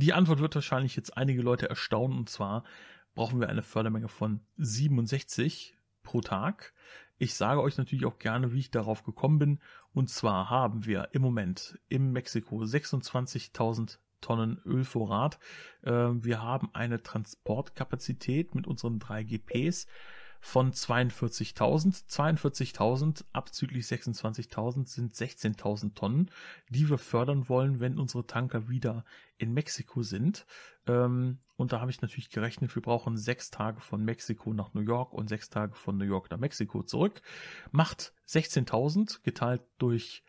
Die Antwort wird wahrscheinlich jetzt einige Leute erstaunen und zwar brauchen wir eine Fördermenge von 67 pro Tag. Ich sage euch natürlich auch gerne, wie ich darauf gekommen bin. Und zwar haben wir im Moment in Mexiko 26.000 Tonnen Ölvorrat. Ähm, wir haben eine Transportkapazität mit unseren drei GPs von 42.000. 42.000 abzüglich 26.000 sind 16.000 Tonnen, die wir fördern wollen, wenn unsere Tanker wieder in Mexiko sind. Ähm, und da habe ich natürlich gerechnet, wir brauchen sechs Tage von Mexiko nach New York und sechs Tage von New York nach Mexiko zurück. Macht 16.000 geteilt durch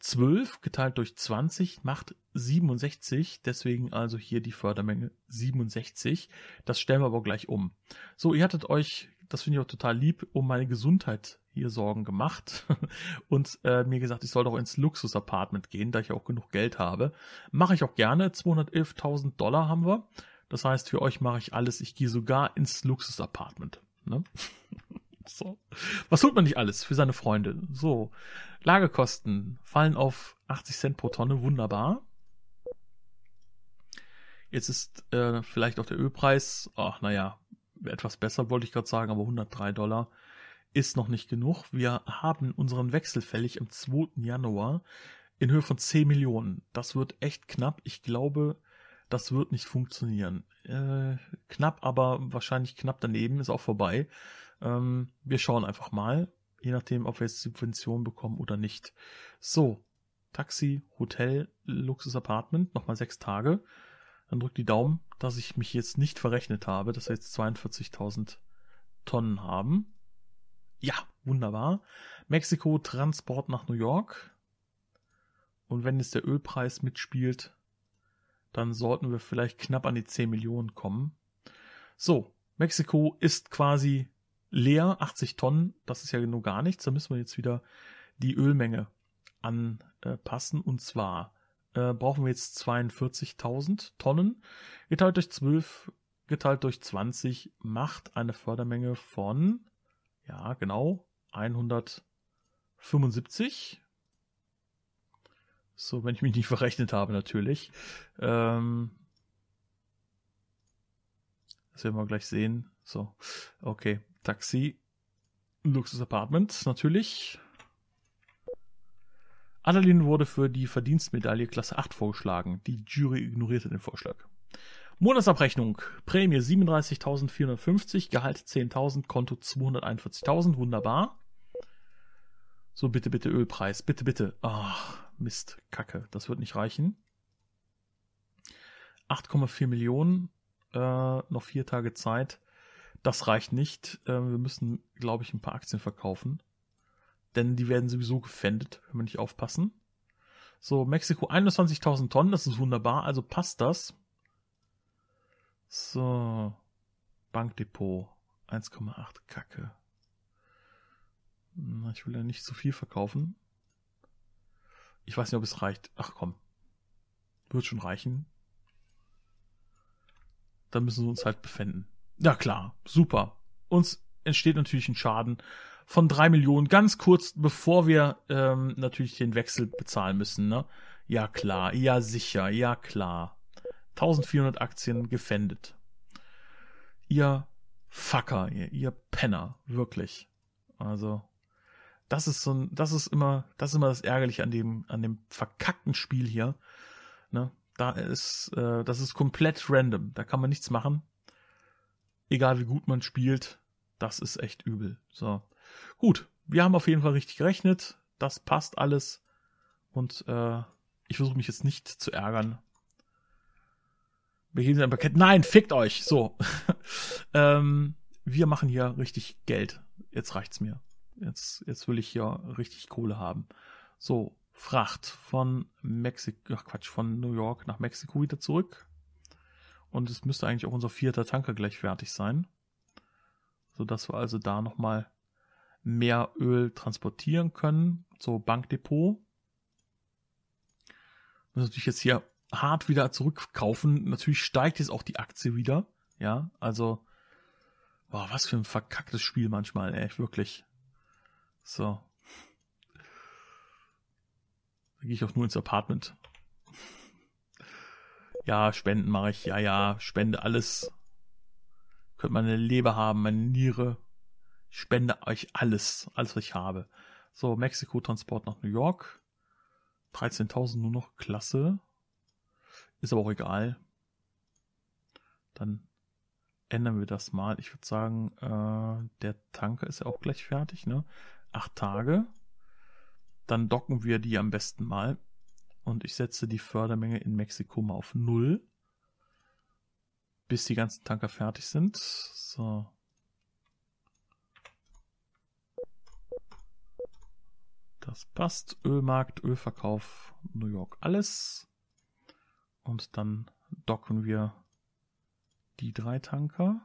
12 geteilt durch 20 macht 67, deswegen also hier die Fördermenge 67. Das stellen wir aber gleich um. So, ihr hattet euch das finde ich auch total lieb, um meine Gesundheit hier Sorgen gemacht und äh, mir gesagt, ich soll doch ins Luxus-Apartment gehen, da ich auch genug Geld habe. Mache ich auch gerne. 211.000 Dollar haben wir. Das heißt, für euch mache ich alles. Ich gehe sogar ins Luxus-Apartment. Ne? so. Was tut man nicht alles für seine Freunde? So. Lagekosten fallen auf 80 Cent pro Tonne. Wunderbar. Jetzt ist äh, vielleicht auch der Ölpreis, ach naja, etwas besser, wollte ich gerade sagen, aber 103 Dollar ist noch nicht genug. Wir haben unseren Wechsel fällig am 2. Januar in Höhe von 10 Millionen. Das wird echt knapp. Ich glaube, das wird nicht funktionieren. Äh, knapp, aber wahrscheinlich knapp daneben ist auch vorbei. Ähm, wir schauen einfach mal, je nachdem, ob wir jetzt Subventionen bekommen oder nicht. So, Taxi, Hotel, Luxus Apartment, nochmal sechs Tage. Dann drückt die Daumen, dass ich mich jetzt nicht verrechnet habe, dass wir jetzt 42.000 Tonnen haben. Ja, wunderbar. Mexiko Transport nach New York. Und wenn jetzt der Ölpreis mitspielt, dann sollten wir vielleicht knapp an die 10 Millionen kommen. So, Mexiko ist quasi leer, 80 Tonnen, das ist ja nur gar nichts. Da müssen wir jetzt wieder die Ölmenge anpassen. Und zwar äh, brauchen wir jetzt 42.000 Tonnen. Geteilt durch 12, geteilt durch 20 macht eine Fördermenge von, ja genau, 175. So, wenn ich mich nicht verrechnet habe, natürlich. Ähm, das werden wir gleich sehen. So, okay. Taxi, Luxus Apartment, natürlich. Adeline wurde für die Verdienstmedaille Klasse 8 vorgeschlagen. Die Jury ignorierte den Vorschlag. Monatsabrechnung. Prämie 37.450, Gehalt 10.000, Konto 241.000. Wunderbar. So, bitte, bitte Ölpreis. Bitte, bitte. Ach, Mist. Kacke. Das wird nicht reichen. 8,4 Millionen. Äh, noch vier Tage Zeit. Das reicht nicht. Äh, wir müssen, glaube ich, ein paar Aktien verkaufen denn die werden sowieso gefändet, wenn wir nicht aufpassen. So, Mexiko 21.000 Tonnen, das ist wunderbar, also passt das. So, Bankdepot 1,8, Kacke. Hm, ich will ja nicht zu viel verkaufen. Ich weiß nicht, ob es reicht. Ach komm, wird schon reichen. Dann müssen wir uns halt befinden. Ja klar, super. Uns entsteht natürlich ein Schaden, von drei Millionen, ganz kurz, bevor wir ähm, natürlich den Wechsel bezahlen müssen. Ne? Ja klar, ja sicher, ja klar. 1400 Aktien gefändet. Ihr Fucker, ihr, ihr Penner, wirklich. Also, das ist so ein, das ist immer, das ist immer das Ärgerliche an dem, an dem verkackten Spiel hier. Ne? Da ist, äh, das ist komplett random. Da kann man nichts machen. Egal wie gut man spielt, das ist echt übel. So. Gut, wir haben auf jeden Fall richtig gerechnet. Das passt alles. Und äh, ich versuche mich jetzt nicht zu ärgern. Wir geben ein Paket. Nein, fickt euch. So. ähm, wir machen hier richtig Geld. Jetzt reicht's mir. Jetzt, jetzt will ich hier richtig Kohle haben. So, Fracht von Mexiko, ach Quatsch, von New York nach Mexiko wieder zurück. Und es müsste eigentlich auch unser vierter Tanker gleich fertig sein. Sodass wir also da nochmal mehr Öl transportieren können, so Bankdepot. Muss natürlich jetzt hier hart wieder zurückkaufen. Natürlich steigt jetzt auch die Aktie wieder. Ja, also, boah, was für ein verkacktes Spiel manchmal, ey, wirklich. So. Da gehe ich auch nur ins Apartment. Ja, Spenden mache ich. Ja, ja, Spende alles. Könnte meine Leber haben, meine Niere ich spende euch alles, alles, was ich habe. So, Mexiko-Transport nach New York. 13.000 nur noch, klasse. Ist aber auch egal. Dann ändern wir das mal. Ich würde sagen, äh, der Tanker ist ja auch gleich fertig, ne? Acht Tage. Dann docken wir die am besten mal. Und ich setze die Fördermenge in Mexiko mal auf Null. Bis die ganzen Tanker fertig sind. So. Das passt. Ölmarkt, Ölverkauf, New York, alles. Und dann docken wir die drei Tanker.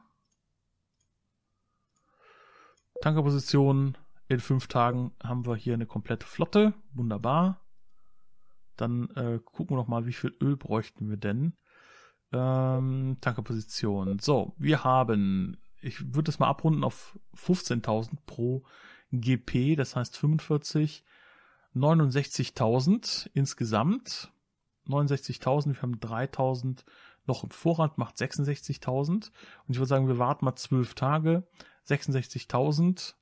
Tankerposition in fünf Tagen haben wir hier eine komplette Flotte. Wunderbar. Dann äh, gucken wir noch mal, wie viel Öl bräuchten wir denn. Ähm, Tankerposition. So, wir haben, ich würde das mal abrunden auf 15.000 pro GP, das heißt 45 69.000 insgesamt. 69.000, wir haben 3.000 noch im Vorrat, macht 66.000. Und ich würde sagen, wir warten mal 12 Tage. 66.000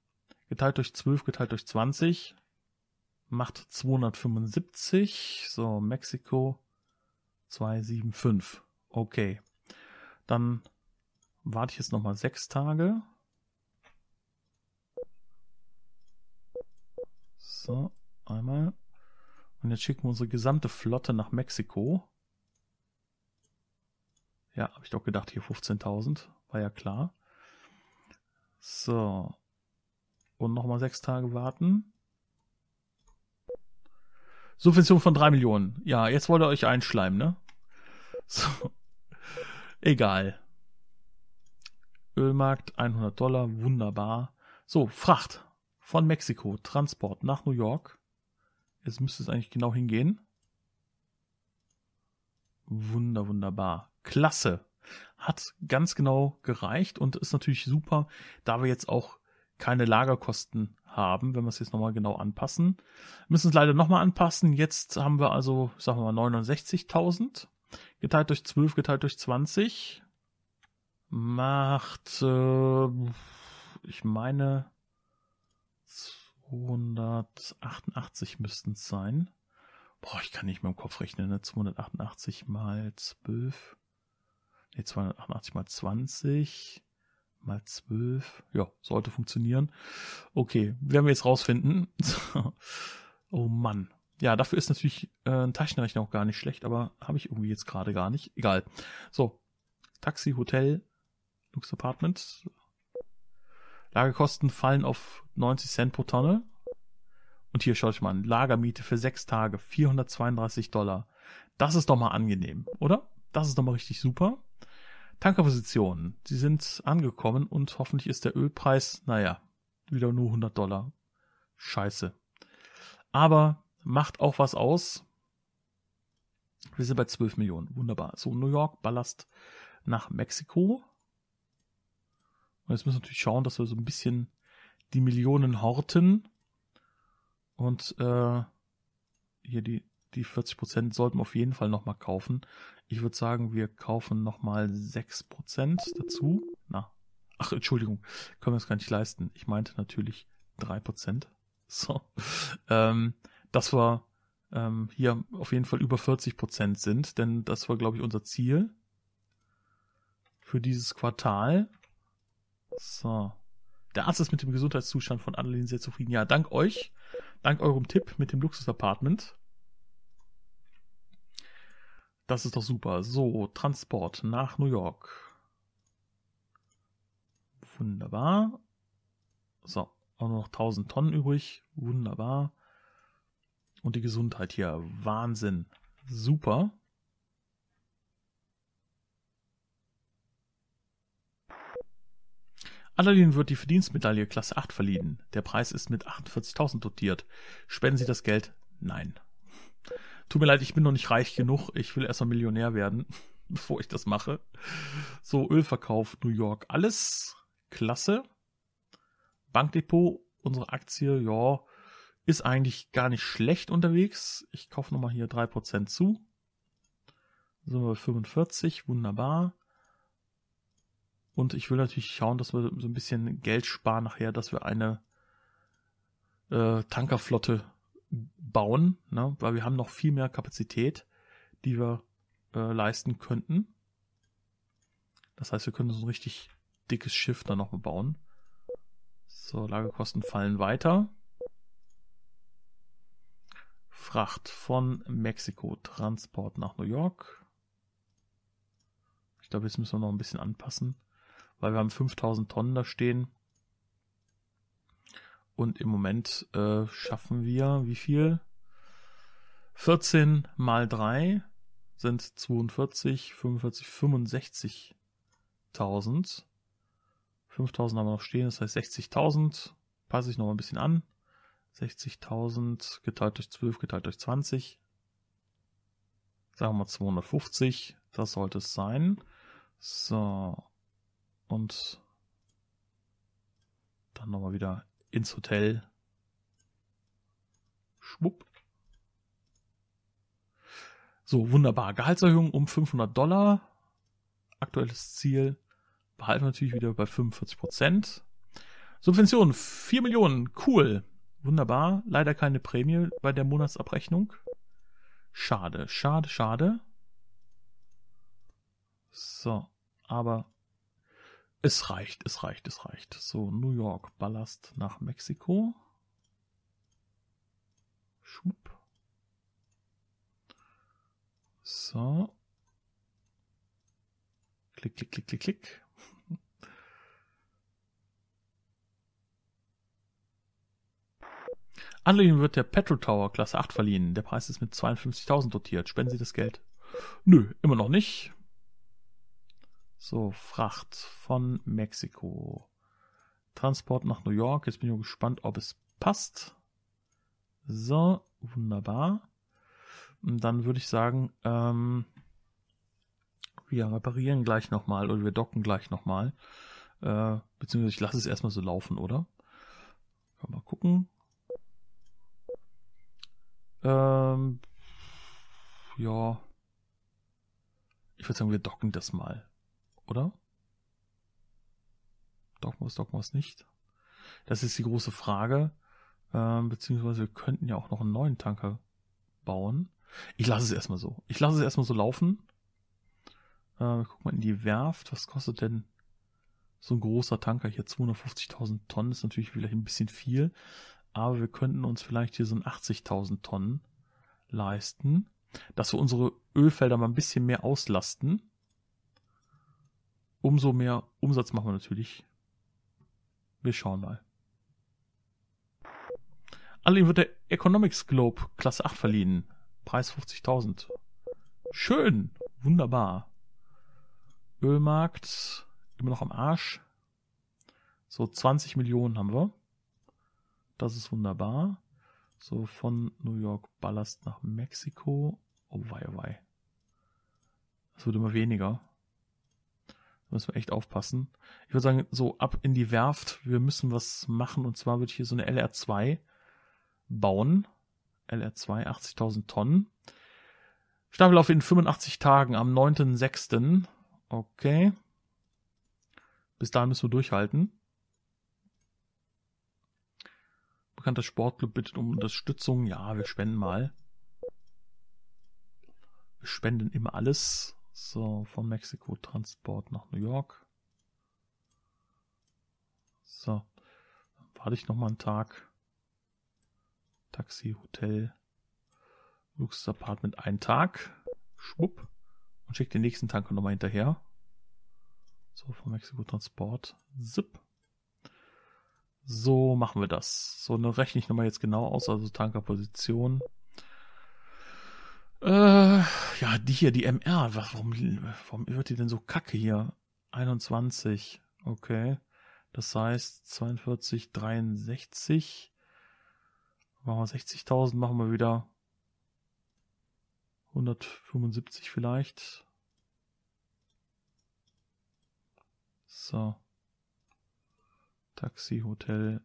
geteilt durch 12, geteilt durch 20 macht 275. So, Mexiko 275. Okay. Dann warte ich jetzt nochmal 6 Tage. So. Einmal. Und jetzt schicken wir unsere gesamte Flotte nach Mexiko. Ja, habe ich doch gedacht, hier 15.000. War ja klar. So. Und nochmal sechs Tage warten. Subvention von drei Millionen. Ja, jetzt wollt ihr euch einschleimen, ne? So. Egal. Ölmarkt 100 Dollar, wunderbar. So, Fracht von Mexiko, Transport nach New York. Jetzt müsste es eigentlich genau hingehen. Wunder, wunderbar. Klasse. Hat ganz genau gereicht und ist natürlich super, da wir jetzt auch keine Lagerkosten haben, wenn wir es jetzt nochmal genau anpassen. Müssen es leider nochmal anpassen. Jetzt haben wir also, sagen wir mal, 69.000 geteilt durch 12, geteilt durch 20 macht, äh, ich meine, 288 müssten es sein. Boah, ich kann nicht mehr im Kopf rechnen, ne? 288 mal 12. Ne, 288 mal 20 mal 12. Ja, sollte funktionieren. Okay, werden wir jetzt rausfinden. oh Mann. Ja, dafür ist natürlich äh, ein Taschenrechner auch gar nicht schlecht, aber habe ich irgendwie jetzt gerade gar nicht. Egal. So, Taxi, Hotel, Lux Apartment, Lagerkosten fallen auf 90 Cent pro Tonne. Und hier schaut euch mal an, Lagermiete für sechs Tage, 432 Dollar. Das ist doch mal angenehm, oder? Das ist doch mal richtig super. Tankerpositionen, sie sind angekommen und hoffentlich ist der Ölpreis, naja, wieder nur 100 Dollar. Scheiße. Aber macht auch was aus. Wir sind bei 12 Millionen. Wunderbar. So, New York, Ballast nach Mexiko. Und jetzt müssen wir natürlich schauen, dass wir so ein bisschen die Millionen horten. Und äh, hier die, die 40% sollten wir auf jeden Fall nochmal kaufen. Ich würde sagen, wir kaufen nochmal 6% dazu. Na, ach, Entschuldigung, können wir es gar nicht leisten. Ich meinte natürlich 3%. So, ähm, dass wir ähm, hier auf jeden Fall über 40% sind, denn das war, glaube ich, unser Ziel für dieses Quartal. So. Der Arzt ist mit dem Gesundheitszustand von Annalene sehr zufrieden. Ja, dank euch. Dank eurem Tipp mit dem Luxus-Apartment. Das ist doch super. So, Transport nach New York. Wunderbar. So, auch noch 1000 Tonnen übrig. Wunderbar. Und die Gesundheit hier. Wahnsinn. Super. Aladin wird die Verdienstmedaille Klasse 8 verliehen. Der Preis ist mit 48.000 dotiert. Spenden Sie das Geld? Nein. Tut mir leid, ich bin noch nicht reich genug. Ich will erstmal Millionär werden, bevor ich das mache. So, Ölverkauf, New York, alles klasse. Bankdepot, unsere Aktie, ja, ist eigentlich gar nicht schlecht unterwegs. Ich kaufe nochmal hier 3% zu. Sind wir bei 45, wunderbar. Und ich will natürlich schauen, dass wir so ein bisschen Geld sparen nachher, dass wir eine äh, Tankerflotte bauen, ne? weil wir haben noch viel mehr Kapazität, die wir äh, leisten könnten. Das heißt, wir können so ein richtig dickes Schiff dann noch bauen. So, Lagerkosten fallen weiter. Fracht von Mexiko, Transport nach New York. Ich glaube, jetzt müssen wir noch ein bisschen anpassen weil wir haben 5000 Tonnen da stehen. Und im Moment äh, schaffen wir wie viel? 14 mal 3 sind 42, 45, 65.000. 5000 haben wir noch stehen, das heißt 60.000. Passe ich noch mal ein bisschen an. 60.000 geteilt durch 12 geteilt durch 20. Sagen wir mal 250. Das sollte es sein. So und dann nochmal wieder ins Hotel. Schwupp. So, wunderbar. Gehaltserhöhung um 500 Dollar. Aktuelles Ziel behalten wir natürlich wieder bei 45 Prozent. Subvention 4 Millionen. Cool. Wunderbar. Leider keine Prämie bei der Monatsabrechnung. Schade, schade, schade. So, aber es reicht, es reicht, es reicht. So, New York, Ballast nach Mexiko. Schub. So. Klick, klick, klick, klick, klick. Anliegen wird der Petro Tower Klasse 8 verliehen. Der Preis ist mit 52.000 dotiert. Spenden Sie das Geld? Nö, immer noch nicht. So, Fracht von Mexiko. Transport nach New York. Jetzt bin ich gespannt, ob es passt. So, wunderbar. Und dann würde ich sagen, ähm, wir reparieren gleich nochmal oder wir docken gleich nochmal. Äh, beziehungsweise ich lasse es erstmal so laufen, oder? Mal gucken. Ähm, ja. Ich würde sagen, wir docken das mal oder? Dogma ist Dogma ist nicht. Das ist die große Frage. Ähm, beziehungsweise wir könnten ja auch noch einen neuen Tanker bauen. Ich lasse es erstmal so. Ich lasse es erstmal so laufen. Äh, guck mal in die Werft. Was kostet denn so ein großer Tanker hier? 250.000 Tonnen ist natürlich vielleicht ein bisschen viel. Aber wir könnten uns vielleicht hier so ein 80.000 Tonnen leisten. Dass wir unsere Ölfelder mal ein bisschen mehr auslasten umso mehr Umsatz machen wir natürlich. Wir schauen mal. Allerdings wird der Economics Globe Klasse 8 verliehen. Preis 50.000. Schön. Wunderbar. Ölmarkt. Immer noch am Arsch. So, 20 Millionen haben wir. Das ist wunderbar. So, von New York Ballast nach Mexiko. Oh wei, oh wei. Das wird immer weniger müssen wir echt aufpassen. Ich würde sagen, so ab in die Werft, wir müssen was machen und zwar würde ich hier so eine LR2 bauen. LR2 80.000 Tonnen. Stapellauf in 85 Tagen am 9.6. Okay. Bis dahin müssen wir durchhalten. Bekannter Sportclub bittet um Unterstützung. Ja, wir spenden mal. Wir spenden immer alles. So, von Mexiko Transport nach New York. So, dann warte ich nochmal einen Tag. Taxi, Hotel, Luxus Apartment, einen Tag. Schwupp. Und schicke den nächsten Tanker nochmal hinterher. So, von Mexiko Transport. Zip. So machen wir das. So, dann rechne ich nochmal jetzt genau aus, also Tankerposition. Position. Äh, ja, die hier, die MR. Warum, warum wird die denn so kacke hier? 21. Okay. Das heißt 42, 63. Machen wir 60.000, machen wir wieder 175 vielleicht. So. Taxi, Hotel,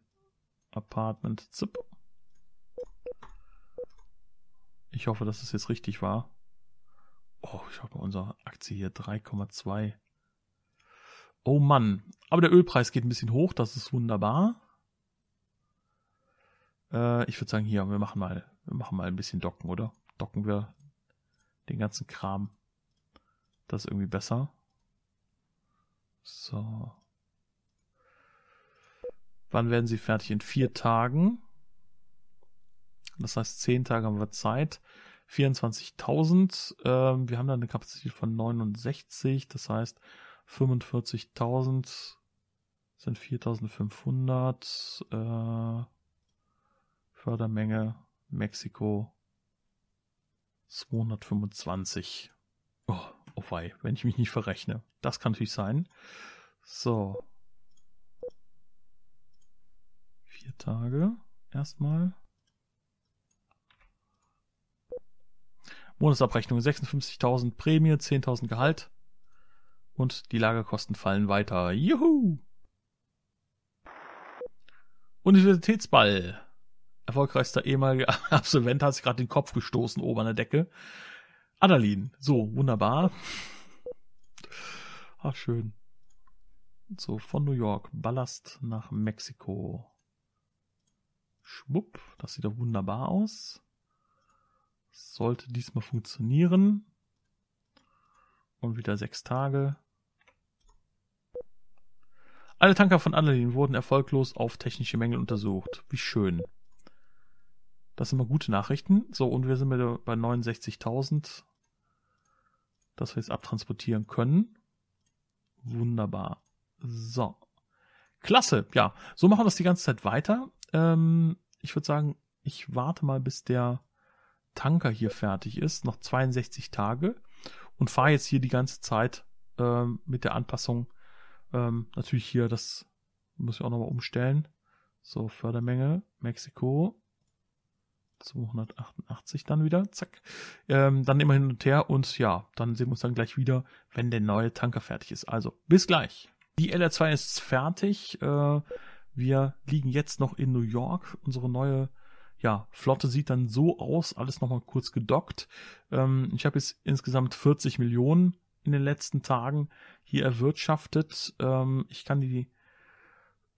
Apartment, zipp. Ich hoffe, dass es jetzt richtig war. Oh, ich habe unsere Aktie hier 3,2. Oh Mann. Aber der Ölpreis geht ein bisschen hoch, das ist wunderbar. Äh, ich würde sagen, hier, wir machen mal, wir machen mal ein bisschen Docken, oder? Docken wir den ganzen Kram. Das ist irgendwie besser. So. Wann werden sie fertig? In vier Tagen. Das heißt, 10 Tage haben wir Zeit. 24.000. Ähm, wir haben dann eine Kapazität von 69. Das heißt, 45.000 sind 4.500. Äh, Fördermenge Mexiko 225. Oh, oh wei, wenn ich mich nicht verrechne. Das kann natürlich sein. So. Vier Tage erstmal. Monatsabrechnung 56.000 Prämie, 10.000 Gehalt und die Lagerkosten fallen weiter. Juhu! Universitätsball. Erfolgreichster ehemaliger Absolvent hat sich gerade den Kopf gestoßen oben an der Decke. Adalin. So, wunderbar. Ach, schön. So, von New York. Ballast nach Mexiko. Schwupp. Das sieht doch wunderbar aus. Sollte diesmal funktionieren. Und wieder sechs Tage. Alle Tanker von Annalin wurden erfolglos auf technische Mängel untersucht. Wie schön. Das sind mal gute Nachrichten. So, und wir sind wieder bei 69.000, dass wir jetzt abtransportieren können. Wunderbar. So. Klasse. Ja, so machen wir das die ganze Zeit weiter. Ähm, ich würde sagen, ich warte mal, bis der Tanker hier fertig ist, noch 62 Tage und fahre jetzt hier die ganze Zeit ähm, mit der Anpassung ähm, natürlich hier, das muss ich auch nochmal umstellen. So, Fördermenge, Mexiko, 288 dann wieder, zack. Ähm, dann immer hin und her und ja, dann sehen wir uns dann gleich wieder, wenn der neue Tanker fertig ist. Also, bis gleich. Die LR2 ist fertig. Äh, wir liegen jetzt noch in New York. Unsere neue ja, Flotte sieht dann so aus, alles nochmal kurz gedockt. Ähm, ich habe jetzt insgesamt 40 Millionen in den letzten Tagen hier erwirtschaftet. Ähm, ich kann die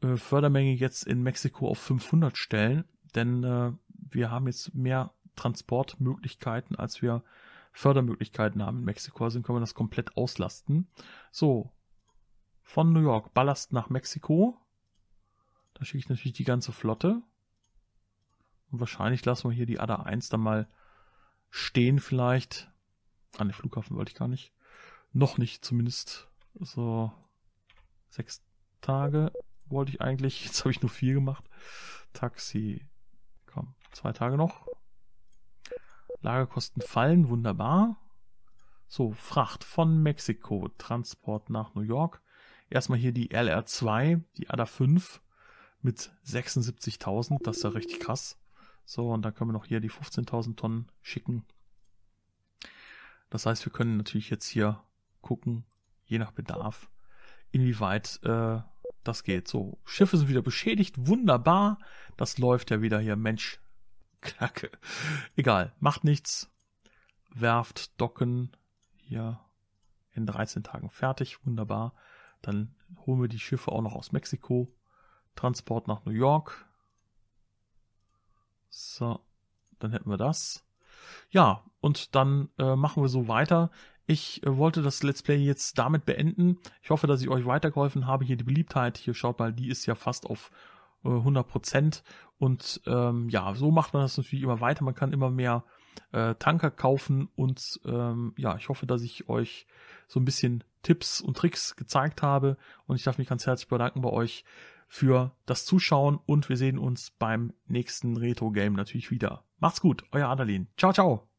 äh, Fördermenge jetzt in Mexiko auf 500 stellen, denn äh, wir haben jetzt mehr Transportmöglichkeiten, als wir Fördermöglichkeiten haben in Mexiko. Also können wir das komplett auslasten. So, von New York Ballast nach Mexiko. Da schicke ich natürlich die ganze Flotte. Und wahrscheinlich lassen wir hier die ADA 1 dann mal stehen vielleicht. An den Flughafen wollte ich gar nicht. Noch nicht zumindest. So sechs Tage wollte ich eigentlich. Jetzt habe ich nur vier gemacht. Taxi. Komm, zwei Tage noch. Lagerkosten fallen, wunderbar. So, Fracht von Mexiko, Transport nach New York. Erstmal hier die LR2, die ADA 5 mit 76.000, das ist ja richtig krass. So, und dann können wir noch hier die 15.000 Tonnen schicken. Das heißt, wir können natürlich jetzt hier gucken, je nach Bedarf, inwieweit äh, das geht. So, Schiffe sind wieder beschädigt, wunderbar. Das läuft ja wieder hier, Mensch, Kacke. Egal, macht nichts. Werft, docken, hier in 13 Tagen fertig, wunderbar. Dann holen wir die Schiffe auch noch aus Mexiko. Transport nach New York, so, dann hätten wir das. Ja, und dann äh, machen wir so weiter. Ich äh, wollte das Let's Play jetzt damit beenden. Ich hoffe, dass ich euch weitergeholfen habe. Hier die Beliebtheit, hier schaut mal, die ist ja fast auf äh, 100%. Und ähm, ja, so macht man das natürlich immer weiter. Man kann immer mehr äh, Tanker kaufen. Und ähm, ja, ich hoffe, dass ich euch so ein bisschen Tipps und Tricks gezeigt habe. Und ich darf mich ganz herzlich bedanken bei euch für das Zuschauen und wir sehen uns beim nächsten Retro-Game natürlich wieder. Macht's gut, euer Adalin. Ciao, ciao.